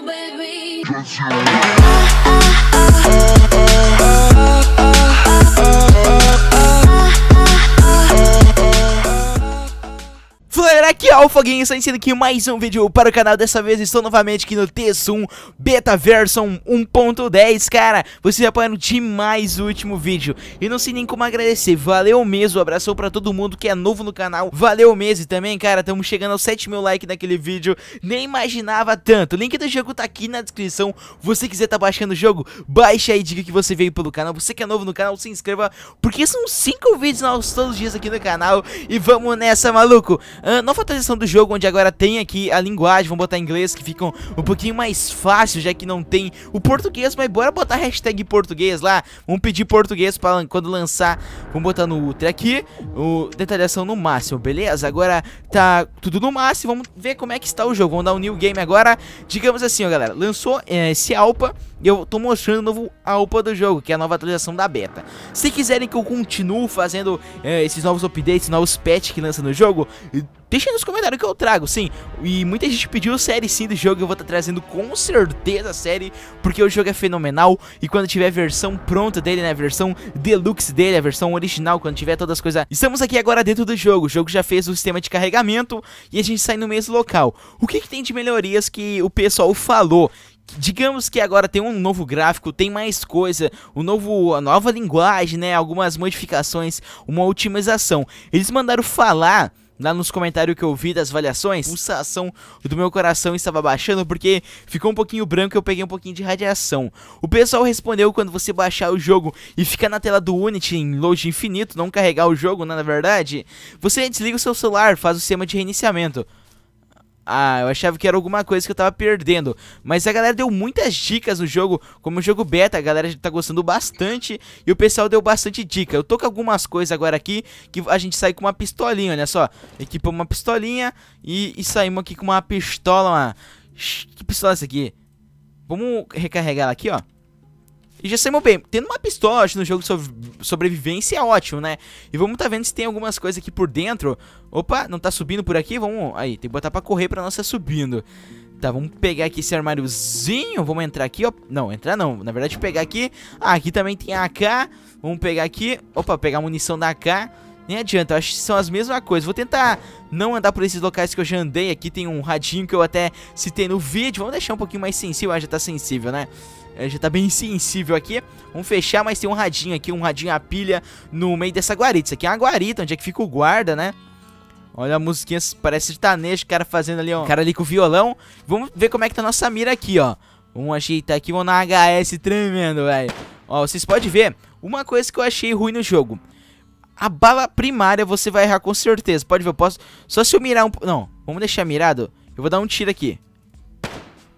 baby. que Alpha Games está iniciando aqui mais um vídeo para o canal, dessa vez estou novamente aqui no TS1 Beta Version 1.10, cara, vocês apoiaram demais o último vídeo, e não sei nem como agradecer, valeu mesmo, abração para todo mundo que é novo no canal, valeu mesmo, e também, cara, estamos chegando aos 7 mil likes naquele vídeo, nem imaginava tanto, link do jogo tá aqui na descrição, você quiser tá baixando o jogo, baixa aí, diga que você veio pelo canal, você que é novo no canal, se inscreva, porque são 5 vídeos novos todos os dias aqui no canal, e vamos nessa, maluco, uh, não falta atualização do jogo, onde agora tem aqui a linguagem, vamos botar em inglês, que ficam um pouquinho mais fácil, já que não tem o português, mas bora botar hashtag português lá, vamos pedir português para quando lançar, vamos botar no Ultra aqui, o detalhação no máximo, beleza? Agora tá tudo no máximo, vamos ver como é que está o jogo, vamos dar um new game agora, digamos assim ó galera, lançou é, esse Alpa, e eu tô mostrando o novo alpa do jogo, que é a nova atualização da beta. Se quiserem que eu continue fazendo é, esses novos updates, novos patch que lança no jogo, deixa nos comentários que eu trago, sim. E muita gente pediu série sim do jogo, eu vou estar tá trazendo com certeza a série, porque o jogo é fenomenal. E quando tiver a versão pronta dele, né, a versão deluxe dele, a versão original, quando tiver todas as coisas... Estamos aqui agora dentro do jogo, o jogo já fez o sistema de carregamento e a gente sai no mesmo local. O que, que tem de melhorias que o pessoal falou digamos que agora tem um novo gráfico, tem mais coisa, um novo, a nova linguagem, né? Algumas modificações, uma otimização. Eles mandaram falar lá nos comentários que eu vi das avaliações, a pulsação do meu coração estava baixando porque ficou um pouquinho branco e eu peguei um pouquinho de radiação. O pessoal respondeu quando você baixar o jogo e ficar na tela do Unity em load infinito, não carregar o jogo, né, na verdade, você desliga o seu celular, faz o sistema de reiniciamento. Ah, eu achava que era alguma coisa que eu tava perdendo. Mas a galera deu muitas dicas no jogo. Como o jogo beta, a galera tá gostando bastante. E o pessoal deu bastante dica. Eu tô com algumas coisas agora aqui que a gente sai com uma pistolinha, olha só. Equipa uma pistolinha e, e saímos aqui com uma pistola. Uma... Que pistola é essa aqui? Vamos recarregar ela aqui, ó. E já saímos bem. Tendo uma pistola, acho, no jogo de sobre sobrevivência é ótimo, né? E vamos tá vendo se tem algumas coisas aqui por dentro. Opa, não tá subindo por aqui? Vamos... Aí, tem que botar pra correr pra não tá subindo. Tá, vamos pegar aqui esse armáriozinho. Vamos entrar aqui, ó. Não, entrar não. Na verdade, pegar aqui. Ah, aqui também tem a AK. Vamos pegar aqui. Opa, pegar a munição da AK. Nem adianta, acho que são as mesmas coisas. Vou tentar não andar por esses locais que eu já andei. Aqui tem um radinho que eu até citei no vídeo. Vamos deixar um pouquinho mais sensível. Ah, já tá sensível, né? É, já tá bem sensível aqui. Vamos fechar, mas tem um radinho aqui, um radinho a pilha no meio dessa guarita. Isso aqui é uma guarita, onde é que fica o guarda, né? Olha a musiquinha, parece sertanejo, o cara fazendo ali, ó. O cara ali com o violão. Vamos ver como é que tá a nossa mira aqui, ó. Vamos ajeitar aqui, vamos na HS tremendo, velho. Ó, vocês podem ver, uma coisa que eu achei ruim no jogo. A bala primária você vai errar com certeza, pode ver, eu posso... Só se eu mirar um... Não, vamos deixar mirado. Eu vou dar um tiro aqui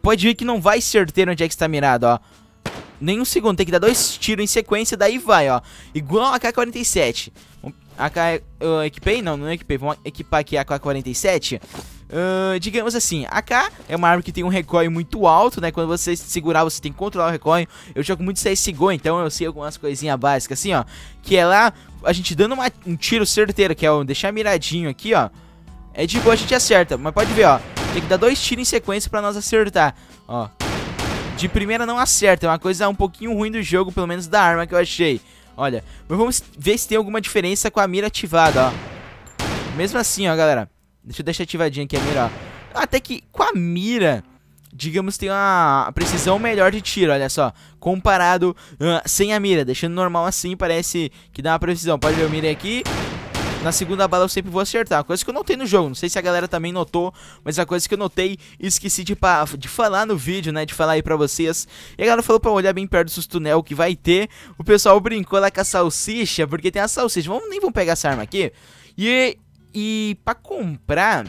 pode ver que não vai certeiro onde é que está mirado, ó. Nenhum segundo, tem que dar dois tiros em sequência, daí vai, ó. Igual a AK-47. AK, eu equipei? Não, não equipei. Vamos equipar aqui a AK-47. Uh, digamos assim, AK é uma arma que tem um recoil muito alto, né? Quando você segurar, você tem que controlar o recoil. Eu jogo muito CSGO, então eu sei algumas coisinhas básicas, assim, ó. Que é lá, a gente dando uma, um tiro certeiro, que é o deixar miradinho aqui, ó. É de boa, a gente acerta, mas pode ver, ó. Tem que dar dois tiros em sequência pra nós acertar. Ó. De primeira não acerta, é uma coisa um pouquinho ruim do jogo, pelo menos da arma que eu achei. Olha, mas vamos ver se tem alguma diferença com a mira ativada, ó. Mesmo assim, ó, galera. Deixa eu deixar ativadinha aqui a mira, ó. Até que com a mira digamos, tem uma precisão melhor de tiro, olha só. Comparado uh, sem a mira, deixando normal assim, parece que dá uma precisão. Pode ver, eu mirei aqui, na segunda bala eu sempre vou acertar. Coisa que eu notei no jogo, não sei se a galera também notou, mas a coisa que eu notei e esqueci de, de falar no vídeo, né, de falar aí pra vocês. E a galera falou pra olhar bem perto dos tunel que vai ter. O pessoal brincou lá com a salsicha, porque tem a salsicha. Vamos, nem vamos pegar essa arma aqui. E, e pra comprar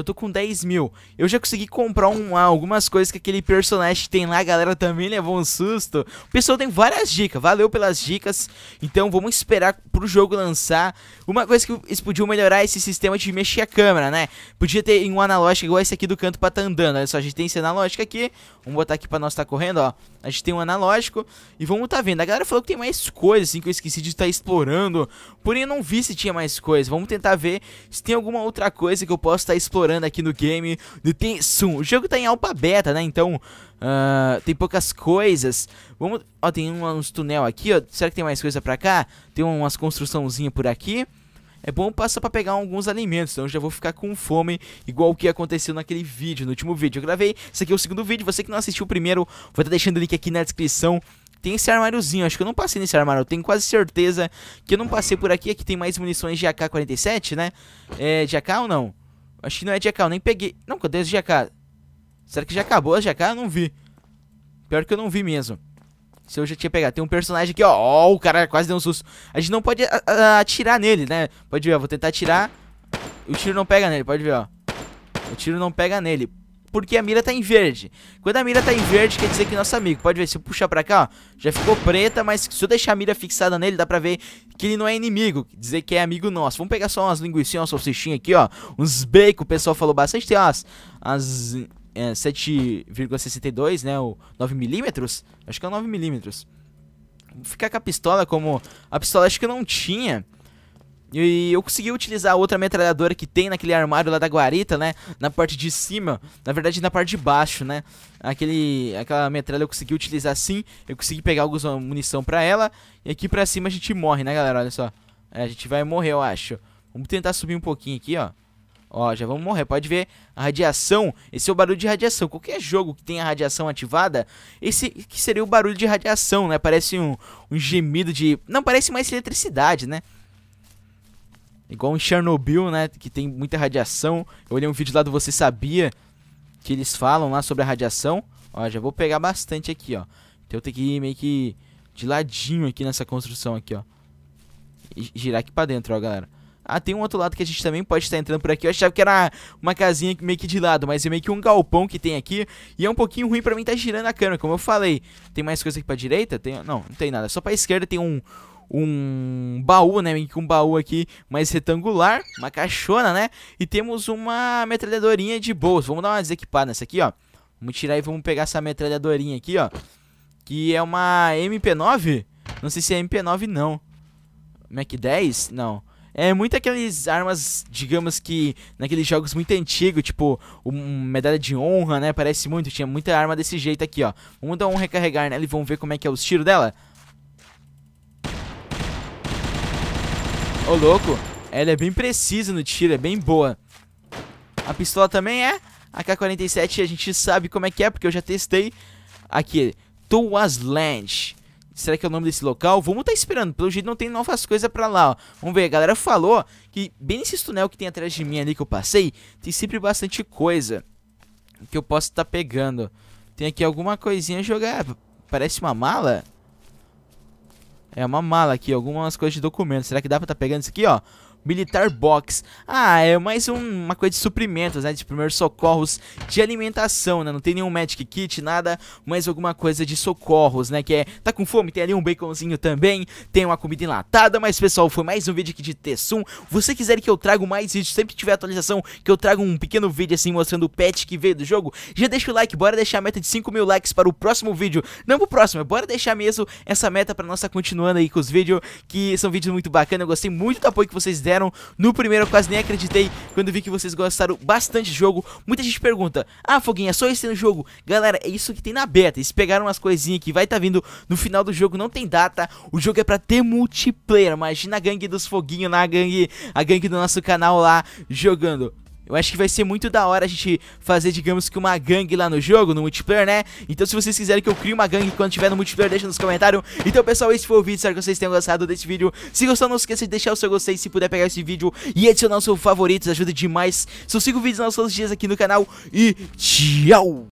eu tô com 10 mil. Eu já consegui comprar um, ah, algumas coisas que aquele personagem tem lá, a galera também levou um susto. O pessoal tem várias dicas, valeu pelas dicas. Então vamos esperar pro jogo lançar. Uma coisa que eles podiam melhorar é esse sistema de mexer a câmera, né? Podia ter um analógico igual esse aqui do canto pra tá andando. Olha só, a gente tem esse analógico aqui. Vamos botar aqui pra nós tá correndo, ó. A gente tem um analógico e vamos tá vendo. A galera falou que tem mais coisas, assim, que eu esqueci de estar tá explorando. Porém, eu não vi se tinha mais coisas. Vamos tentar ver se tem alguma outra coisa que eu posso estar tá explorando aqui no game tem Tensum. O jogo tá em alpha beta, né? Então, uh, tem poucas coisas. Vamos... Ó, tem uns tunel aqui, ó. Será que tem mais coisa pra cá? Tem umas construçãozinhas por aqui. É bom passar para pegar alguns alimentos, então eu já vou ficar com fome, igual o que aconteceu naquele vídeo, no último vídeo. Eu gravei, esse aqui é o segundo vídeo, você que não assistiu o primeiro, vou estar deixando o link aqui na descrição. Tem esse armáriozinho, acho que eu não passei nesse armário, eu tenho quase certeza que eu não passei por aqui. Aqui é tem mais munições de AK-47, né? É, de AK ou não? Acho que não é de GK, eu nem peguei. Não, cadê as é GK? Será que já acabou as GK? Eu não vi. Pior que eu não vi mesmo. Se eu já tinha pegado. Tem um personagem aqui, ó. Ó, oh, o cara quase deu um susto. A gente não pode atirar nele, né? Pode ver, ó. Vou tentar atirar. O tiro não pega nele, pode ver, ó. O tiro não pega nele porque a mira tá em verde. Quando a mira tá em verde, quer dizer que nosso amigo, pode ver, se eu puxar pra cá, ó, já ficou preta, mas se eu deixar a mira fixada nele, dá pra ver que ele não é inimigo, dizer que é amigo nosso. Vamos pegar só umas linguiçinhas, umas salsichinhas aqui, ó, uns bacon, o pessoal falou bastante, tem umas... as é, 7,62, né, o 9mm, acho que é o 9mm. Ficar com a pistola como... A pistola acho que eu não tinha... E eu consegui utilizar a outra metralhadora que tem naquele armário lá da guarita, né? Na parte de cima, na verdade na parte de baixo, né? Aquele, aquela metralha eu consegui utilizar sim, eu consegui pegar alguma munição pra ela. E aqui pra cima a gente morre, né galera? Olha só, é, a gente vai morrer eu acho. Vamos tentar subir um pouquinho aqui, ó. Ó, já vamos morrer. Pode ver a radiação. Esse é o barulho de radiação. Qualquer jogo que tenha radiação ativada, esse que seria o barulho de radiação, né? Parece um, um gemido de... Não, parece mais eletricidade, né? Igual em Chernobyl, né? Que tem muita radiação. Eu olhei um vídeo lá do Você Sabia que eles falam lá sobre a radiação. Ó, já vou pegar bastante aqui, ó. Então eu tenho que ir meio que de ladinho aqui nessa construção aqui, ó. E girar aqui pra dentro, ó, galera. Ah, tem um outro lado que a gente também pode estar entrando por aqui. Eu achava que era uma casinha meio que de lado, mas é meio que um galpão que tem aqui. E é um pouquinho ruim pra mim estar tá girando a câmera, como eu falei. Tem mais coisa aqui pra direita? Tem... Não, não tem nada. Só pra esquerda tem um, um baú, né? Um baú aqui mais retangular, uma caixona, né? E temos uma metralhadorinha de bolso. Vamos dar uma desequipada nessa aqui, ó. Vamos tirar e vamos pegar essa metralhadorinha aqui, ó. Que é uma MP9? Não sei se é MP9, não. Mac 10? Não. É muito aquelas armas, digamos que naqueles jogos muito antigos, tipo um, medalha de honra, né? Parece muito, tinha muita arma desse jeito aqui, ó. Vamos dar um recarregar nela e vamos ver como é que é os tiros dela. Ô, louco. Ela é bem precisa no tiro, é bem boa. A pistola também é. A K-47 a gente sabe como é que é, porque eu já testei. Aqui, Tuas Land. Será que é o nome desse local? Vamos estar tá esperando. Pelo jeito não tem novas coisas pra lá, ó. Vamos ver. A galera falou que bem nesse túnel que tem atrás de mim ali que eu passei, tem sempre bastante coisa que eu posso estar tá pegando. Tem aqui alguma coisinha jogada. Parece uma mala? É uma mala aqui, algumas coisas de documento. Será que dá pra tá pegando isso aqui, ó? Militar Box. Ah, é mais um, uma coisa de suprimentos, né? De primeiros socorros, de alimentação, né? Não tem nenhum Magic Kit, nada, mas alguma coisa de socorros, né? Que é, tá com fome? Tem ali um baconzinho também, tem uma comida enlatada. Mas, pessoal, foi mais um vídeo aqui de Tessum. Você quiser que eu traga mais vídeos, sempre que tiver atualização, que eu traga um pequeno vídeo assim mostrando o patch que veio do jogo, já deixa o like, bora deixar a meta de 5 mil likes para o próximo vídeo. Não pro próximo, é bora deixar mesmo essa meta pra nós tá continuando aí com os vídeos, que são vídeos muito bacanas. Eu gostei muito do apoio que vocês deram fizeram. No primeiro eu quase nem acreditei quando vi que vocês gostaram bastante do jogo. Muita gente pergunta, ah, Foguinha, é só esse no jogo? Galera, é isso que tem na beta. Eles pegaram umas coisinhas que vai tá vindo no final do jogo, não tem data. O jogo é pra ter multiplayer. Imagina a gangue dos Foguinhos na gangue, a gangue do nosso canal lá jogando. Eu acho que vai ser muito da hora a gente fazer, digamos que uma gangue lá no jogo, no multiplayer, né? Então se vocês quiserem que eu crie uma gangue quando tiver no multiplayer, deixa nos comentários. Então pessoal, esse foi o vídeo, espero que vocês tenham gostado desse vídeo. Se gostou, não esqueça de deixar o seu gostei, se puder pegar esse vídeo e adicionar o seu favorito, ajuda demais. Só cinco vídeos nossos todos os dias aqui no canal e tchau!